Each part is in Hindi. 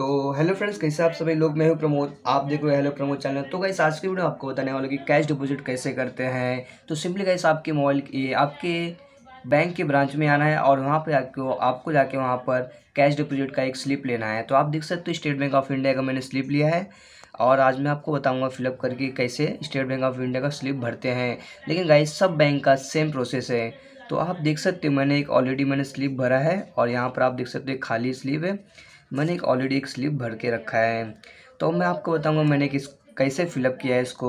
तो हेलो फ्रेंड्स कैसे आप सभी लोग मैं हूं प्रमोद आप देख रहे हो हेलो प्रमोद चैनल तो गाइस आज की वीडियो आपको बताने वाला कि कैश डिपॉजिट कैसे करते हैं तो सिंपली गाइस आपके मोबाइल ये आपके बैंक के ब्रांच में आना है और वहाँ पर आपको आपको जाके वहाँ पर कैश डिपॉजिट का एक स्लिप लेना है तो आप देख सकते हो स्टेट बैंक ऑफ इंडिया का मैंने स्लिप लिया है और आज मैं आपको बताऊँगा फिलअप करके कैसे स्टेट बैंक ऑफ इंडिया का स्लिप भरते हैं लेकिन गाइस सब बैंक का सेम प्रोसेस है तो आप देख सकते हो मैंने एक ऑलरेडी मैंने स्लिप भरा है और यहाँ पर आप देख सकते हो खाली स्लिप है मैंने एक ऑलरेडी एक स्लिप भर के रखा है तो मैं आपको बताऊँगा मैंने किस कैसे फिलअप किया है इसको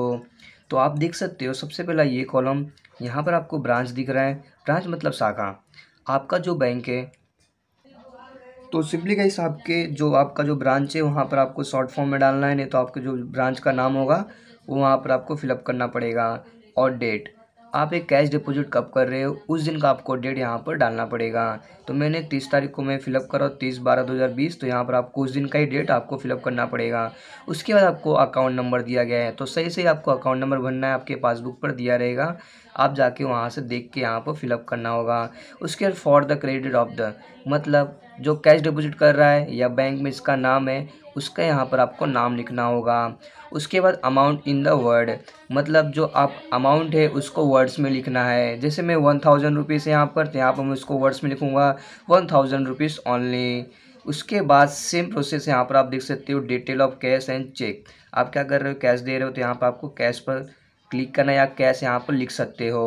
तो आप देख सकते हो सबसे पहला ये कॉलम यहाँ पर आपको ब्रांच दिख रहा है ब्रांच मतलब शाखा आपका जो बैंक है तो सिंपली गाइस आपके जो आपका जो ब्रांच है वहाँ पर आपको शॉर्ट फॉर्म में डालना है नहीं तो आपके जो ब्रांच का नाम होगा वो वहाँ पर आपको फिलअप करना पड़ेगा और डेट आप एक कैश डिपॉजिट कब कर रहे हो उस दिन का आपको डेट यहाँ पर डालना पड़ेगा तो मैंने तीस तारीख को मैं फिलअप करा तीस बारह दो हज़ार बीस तो यहाँ पर आपको उस दिन का ही डेट आपको फिलअप करना पड़ेगा उसके बाद आपको अकाउंट नंबर दिया गया है तो सही सही आपको अकाउंट नंबर भरना है आपके पासबुक पर दिया रहेगा आप जाके वहाँ से देख के यहाँ पर फिलअप करना होगा उसके बाद for the credit of the मतलब जो कैश डिपॉजिट कर रहा है या बैंक में इसका नाम है उसका यहाँ पर आपको नाम लिखना होगा उसके बाद अमाउंट इन द वर्ड मतलब जो आप अमाउंट है उसको वर्ड्स में लिखना है जैसे मैं वन थाउजेंड रुपीज़ यहाँ पर तो यहाँ पर मैं उसको वर्ड्स में लिखूँगा वन थाउजेंड रुपीज़ ओनली उसके बाद सेम प्रोसेस यहाँ पर आप देख सकते हो detail of cash and cheque आप क्या कर रहे हो कैश दे रहे हो तो यहाँ पर आपको कैश पर क्लिक करना या कैश यहाँ पर लिख सकते हो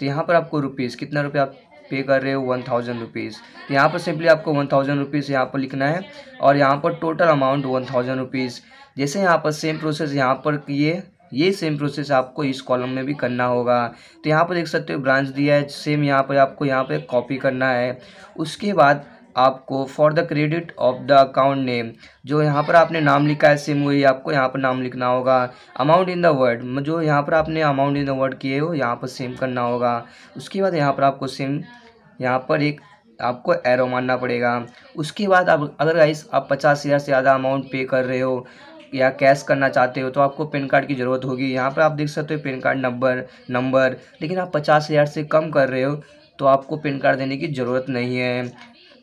तो यहाँ पर आपको रुपीज़ कितना रुपये आप पे कर रहे हो वन थाउजेंड रुपीज़ तो यहाँ पर सिंपली आपको वन थाउजेंड रुपीज़ यहाँ पर लिखना है और यहाँ पर total amount one thousand rupees जैसे यहाँ पर सेम प्रोसेस यहाँ पर किए ये सेम प्रोसेस आपको इस कॉलम में भी करना होगा तो यहाँ पर देख सकते हो ब्रांच दिया है सेम यहाँ पर आपको यहाँ पर कॉपी करना है उसके बाद आपको for the credit of the account name जो यहाँ पर आपने नाम लिखा है सिम हुई आपको यहाँ पर नाम लिखना होगा अमाउंट इन द वर्ड जो यहाँ पर आपने अमाउंट इन द वर्ड किए हो यहाँ पर सेम करना होगा उसके बाद यहाँ पर आपको सिम यहाँ पर एक आपको एरो मानना पड़ेगा उसके बाद आप अगर गाइस आप पचास हज़ार से ज़्यादा अमाउंट पे कर रहे हो या कैश करना चाहते हो तो आपको पेन कार्ड की ज़रूरत होगी यहाँ पर आप देख सकते हो पेन कार्ड नंबर नंबर लेकिन आप पचास हज़ार से कम कर रहे हो तो आपको पेन कार्ड देने की ज़रूरत नहीं है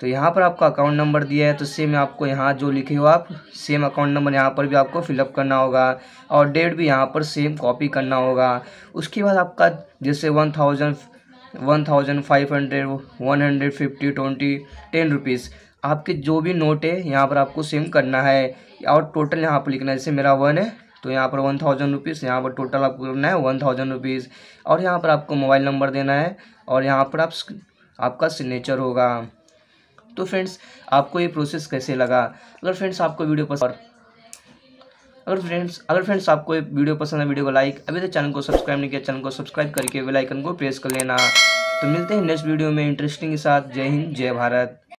तो यहाँ पर आपका अकाउंट नंबर दिया है तो सेम आपको यहाँ जो लिखे हो आप सेम अकाउंट नंबर यहाँ पर भी आपको फिलअप करना होगा और डेट भी यहाँ पर सेम कॉपी करना होगा उसके बाद आपका जैसे one thousand one thousand five hundred one hundred fifty twenty ten rupees आपके जो भी नोट है यहाँ पर आपको सेम करना है और टोटल यहाँ पर लिखना है जैसे मेरा वन है तो यहाँ पर वन थाउजेंड रुपीज़ यहाँ पर टोटल आपको करना है वन थाउजेंड रुपीज़ और यहाँ पर आपको मोबाइल नंबर देना है और यहाँ पर आप आपका सिग्नेचर होगा तो फ्रेंड्स आपको ये प्रोसेस कैसे लगा अगर फ्रेंड्स आपको वीडियो पसंद अगर फ्रेंड्स अगर फ्रेंड्स आपको वीडियो पसंद है वीडियो को लाइक अभी तक तो चैनल को सब्सक्राइब नहीं किया चैनल को सब्सक्राइब करके बेल को प्रेस कर लेना तो मिलते हैं नेक्स्ट वीडियो में इंटरेस्टिंग के साथ जय हिंद जय भारत